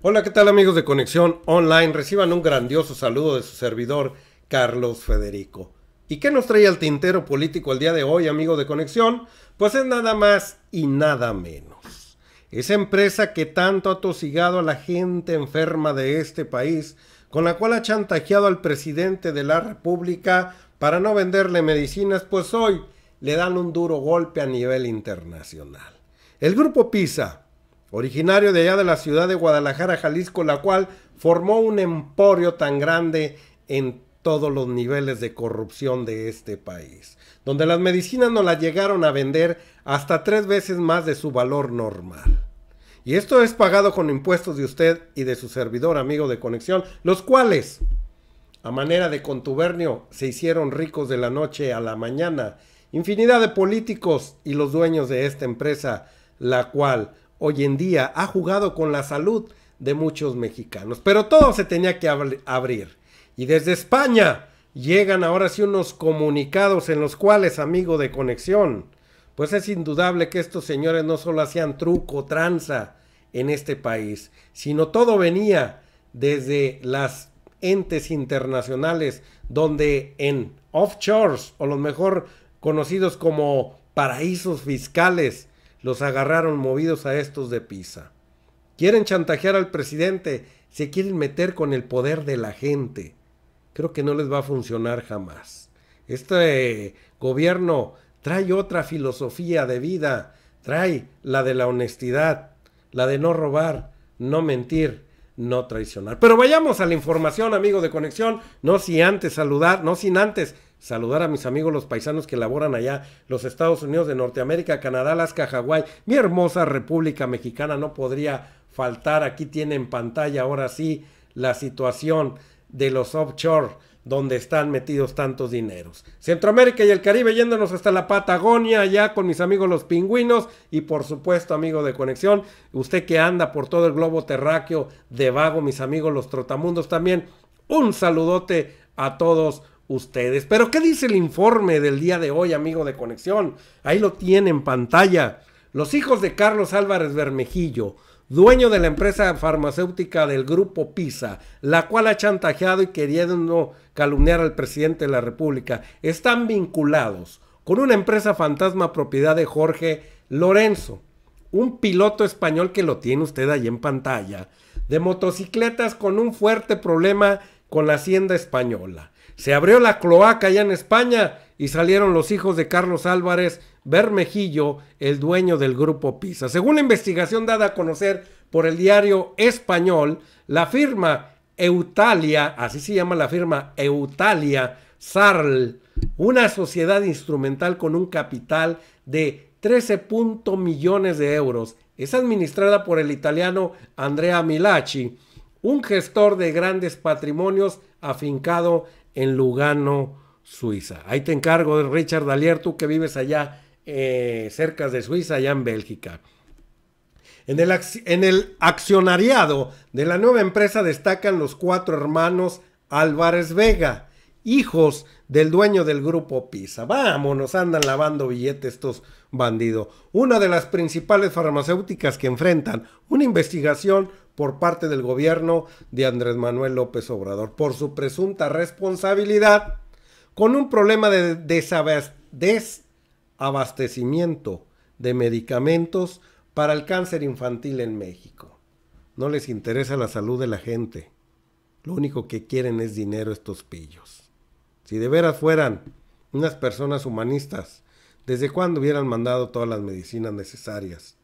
Hola, ¿qué tal amigos de Conexión Online? Reciban un grandioso saludo de su servidor, Carlos Federico. ¿Y qué nos trae al tintero político el día de hoy, amigos de Conexión? Pues es nada más y nada menos. Esa empresa que tanto ha tosigado a la gente enferma de este país, con la cual ha chantajeado al presidente de la República para no venderle medicinas, pues hoy le dan un duro golpe a nivel internacional. El grupo PISA, originario de allá de la ciudad de Guadalajara, Jalisco, la cual formó un emporio tan grande en todos los niveles de corrupción de este país, donde las medicinas no las llegaron a vender hasta tres veces más de su valor normal. Y esto es pagado con impuestos de usted y de su servidor amigo de conexión, los cuales, a manera de contubernio, se hicieron ricos de la noche a la mañana, infinidad de políticos y los dueños de esta empresa, la cual hoy en día ha jugado con la salud de muchos mexicanos. Pero todo se tenía que abrir. Y desde España llegan ahora sí unos comunicados en los cuales, amigo de conexión, pues es indudable que estos señores no solo hacían truco, tranza en este país, sino todo venía desde las entes internacionales donde en offshores o los mejor conocidos como paraísos fiscales los agarraron movidos a estos de Pisa. Quieren chantajear al presidente, se quieren meter con el poder de la gente. Creo que no les va a funcionar jamás. Este gobierno trae otra filosofía de vida, trae la de la honestidad, la de no robar, no mentir, no traicionar. Pero vayamos a la información, amigo de conexión, no sin antes saludar, no sin antes Saludar a mis amigos los paisanos que laboran allá, los Estados Unidos de Norteamérica, Canadá, Alaska, Hawái. Mi hermosa República Mexicana no podría faltar. Aquí tiene en pantalla ahora sí la situación de los offshore donde están metidos tantos dineros. Centroamérica y el Caribe yéndonos hasta la Patagonia, allá con mis amigos los pingüinos y por supuesto amigo de conexión, usted que anda por todo el globo terráqueo de vago, mis amigos los trotamundos también, un saludote a todos ustedes. Pero ¿qué dice el informe del día de hoy, amigo de conexión? Ahí lo tiene en pantalla. Los hijos de Carlos Álvarez Bermejillo, dueño de la empresa farmacéutica del grupo PISA, la cual ha chantajeado y queriendo calumniar al presidente de la República, están vinculados con una empresa fantasma propiedad de Jorge Lorenzo, un piloto español que lo tiene usted ahí en pantalla, de motocicletas con un fuerte problema con la hacienda española. Se abrió la cloaca allá en España y salieron los hijos de Carlos Álvarez Bermejillo, el dueño del grupo Pisa. Según la investigación dada a conocer por el diario español, la firma Eutalia, así se llama la firma Eutalia Sarl, una sociedad instrumental con un capital de 13. millones de euros, es administrada por el italiano Andrea Milacci, un gestor de grandes patrimonios afincado en Lugano, Suiza. Ahí te encargo, Richard Dalier, tú que vives allá eh, cerca de Suiza, allá en Bélgica. En el, en el accionariado de la nueva empresa destacan los cuatro hermanos Álvarez Vega, hijos del dueño del grupo Pisa. Vámonos, andan lavando billetes estos bandidos. Una de las principales farmacéuticas que enfrentan una investigación por parte del gobierno de Andrés Manuel López Obrador por su presunta responsabilidad con un problema de desabastecimiento de medicamentos para el cáncer infantil en México. No les interesa la salud de la gente. Lo único que quieren es dinero estos pillos. Si de veras fueran unas personas humanistas, ¿desde cuándo hubieran mandado todas las medicinas necesarias?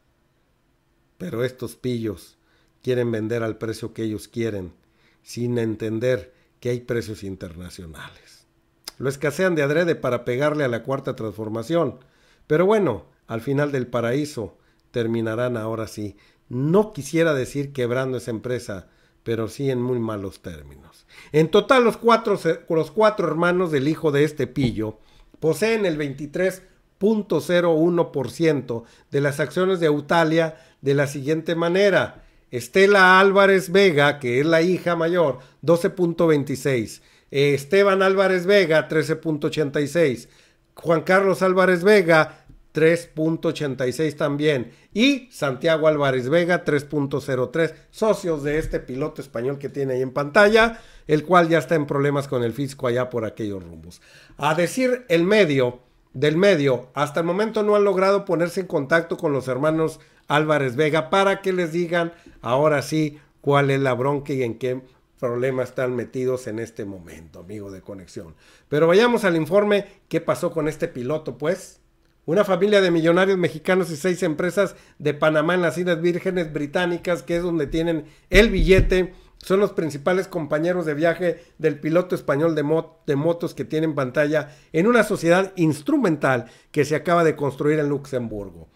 Pero estos pillos quieren vender al precio que ellos quieren, sin entender que hay precios internacionales. Lo escasean de adrede para pegarle a la cuarta transformación, pero bueno, al final del paraíso terminarán ahora sí. No quisiera decir quebrando esa empresa, pero sí en muy malos términos. En total, los cuatro, los cuatro hermanos del hijo de este pillo poseen el 23.01% de las acciones de Eutalia de la siguiente manera. Estela Álvarez Vega, que es la hija mayor, 12.26. Eh, Esteban Álvarez Vega, 13.86. Juan Carlos Álvarez Vega, 3.86 también. Y Santiago Álvarez Vega, 3.03. Socios de este piloto español que tiene ahí en pantalla, el cual ya está en problemas con el fisco allá por aquellos rumbos. A decir el medio, del medio, hasta el momento no han logrado ponerse en contacto con los hermanos Álvarez Vega para que les digan ahora sí cuál es la bronca y en qué problema están metidos en este momento, amigo de conexión. Pero vayamos al informe, ¿qué pasó con este piloto pues? Una familia de millonarios mexicanos y seis empresas de Panamá en las Islas Vírgenes Británicas, que es donde tienen el billete, son los principales compañeros de viaje del piloto español de, de, motos que tienen pantalla en una sociedad instrumental que se acaba de construir en Luxemburgo.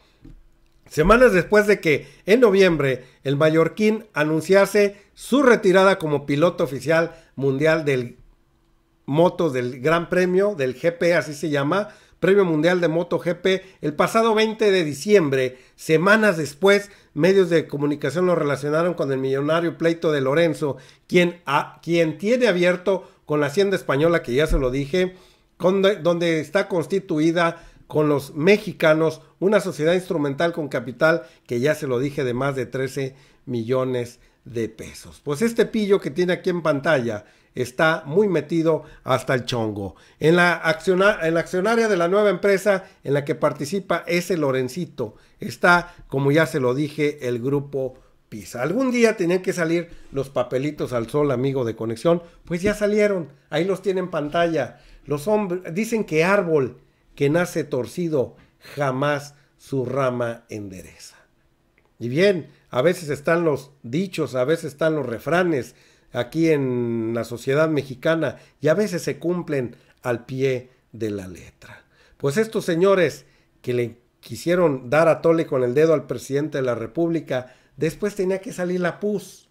Semanas después de que, en noviembre, el mallorquín anunciase su retirada como piloto oficial mundial del moto del Gran Premio del GP, así se llama, Premio Mundial de moto gp el pasado 20 de diciembre, semanas después, medios de comunicación lo relacionaron con el millonario pleito de Lorenzo, quien, a, quien tiene abierto con la hacienda española, que ya se lo dije, con, donde está constituida con los mexicanos, una sociedad instrumental con capital que ya se lo dije de más de 13 millones de pesos. Pues este pillo que tiene aquí en pantalla está muy metido hasta el chongo. En la, en la accionaria de la nueva empresa en la que participa ese Lorencito está, como ya se lo dije, el grupo Pisa. Algún día tenían que salir los papelitos al sol, amigo de conexión, pues ya salieron, ahí los tienen en pantalla. Los hombres dicen que árbol que nace torcido jamás su rama endereza. Y bien, a veces están los dichos, a veces están los refranes aquí en la sociedad mexicana y a veces se cumplen al pie de la letra. Pues estos señores que le quisieron dar a tole con el dedo al presidente de la República, después tenía que salir la pus.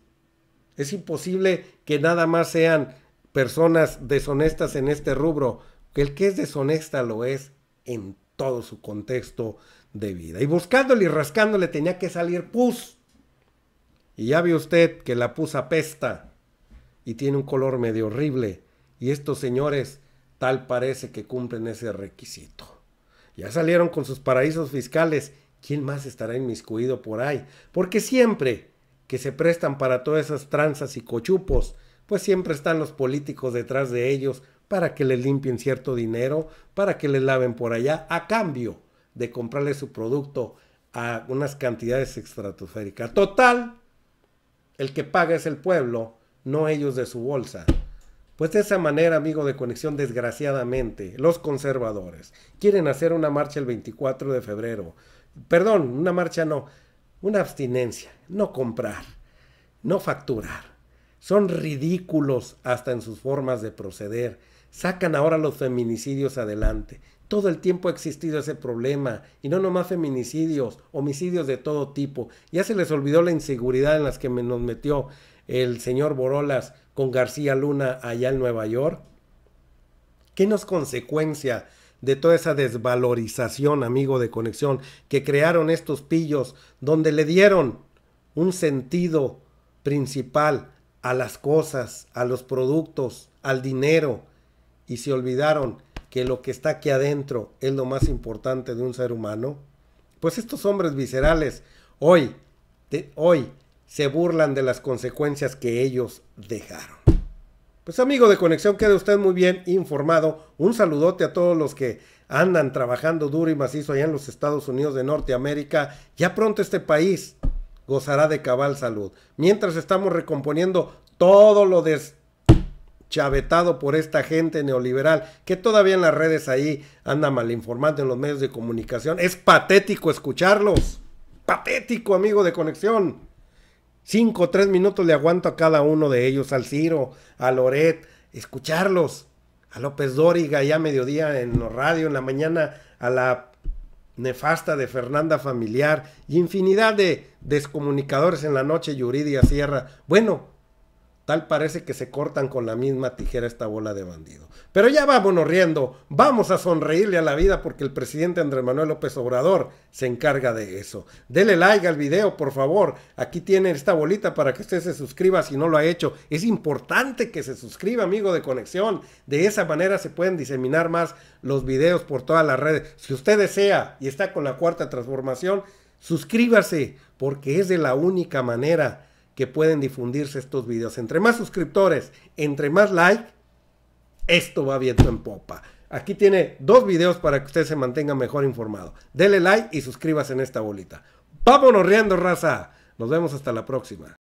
Es imposible que nada más sean personas deshonestas en este rubro. El que es deshonesta lo es en todo su contexto de vida. Y buscándole y rascándole tenía que salir pus. Y ya ve usted que la pus apesta y tiene un color medio horrible. Y estos señores tal parece que cumplen ese requisito. Ya salieron con sus paraísos fiscales. ¿Quién más estará inmiscuido por ahí? Porque siempre que se prestan para todas esas tranzas y cochupos, pues siempre están los políticos detrás de ellos para que le limpien cierto dinero, para que le laven por allá, a cambio de comprarle su producto a unas cantidades estratosféricas. Total, el que paga es el pueblo, no ellos de su bolsa. Pues de esa manera, amigo de conexión, desgraciadamente, los conservadores quieren hacer una marcha el 24 de febrero. Perdón, una marcha no, una abstinencia, no comprar, no facturar. Son ridículos hasta en sus formas de proceder sacan ahora los feminicidios adelante. Todo el tiempo ha existido ese problema, y no nomás feminicidios, homicidios de todo tipo. Ya se les olvidó la inseguridad en las que nos metió el señor Borolas con García Luna allá en Nueva York. ¿Qué nos consecuencia de toda esa desvalorización, amigo de conexión, que crearon estos pillos, donde le dieron un sentido principal a las cosas, a los productos, al dinero, y se olvidaron que lo que está aquí adentro es lo más importante de un ser humano? Pues estos hombres viscerales hoy, hoy se burlan de las consecuencias que ellos dejaron. Pues amigo de conexión, quede usted muy bien informado. Un saludote a todos los que andan trabajando duro y macizo allá en los Estados Unidos de Norteamérica. Ya pronto este país gozará de cabal salud. Mientras estamos recomponiendo todo lo de chavetado por esta gente neoliberal que todavía en las redes ahí anda malinformando en los medios de comunicación. Es patético escucharlos. Patético, amigo de conexión. Cinco o tres minutos le aguanto a cada uno de ellos, al Ciro, a Loret, escucharlos. A López Dóriga ya mediodía en los radio, en la mañana a la nefasta de Fernanda Familiar y infinidad de descomunicadores en la noche, Yuridia Sierra. Bueno, Tal parece que se cortan con la misma tijera esta bola de bandido. Pero ya vámonos riendo, vamos a sonreírle a la vida porque el presidente Andrés Manuel López Obrador se encarga de eso. Dele like al video, por favor. Aquí tiene esta bolita para que usted se suscriba si no lo ha hecho. Es importante que se suscriba, amigo de conexión. De esa manera se pueden diseminar más los videos por todas las redes. Si usted desea y está con la cuarta transformación, suscríbase porque es de la única manera que pueden difundirse estos videos. Entre más suscriptores, entre más like, esto va viento en popa. Aquí tiene dos videos para que usted se mantenga mejor informado. Dele like y suscríbase en esta bolita. Vámonos riendo, raza. Nos vemos hasta la próxima.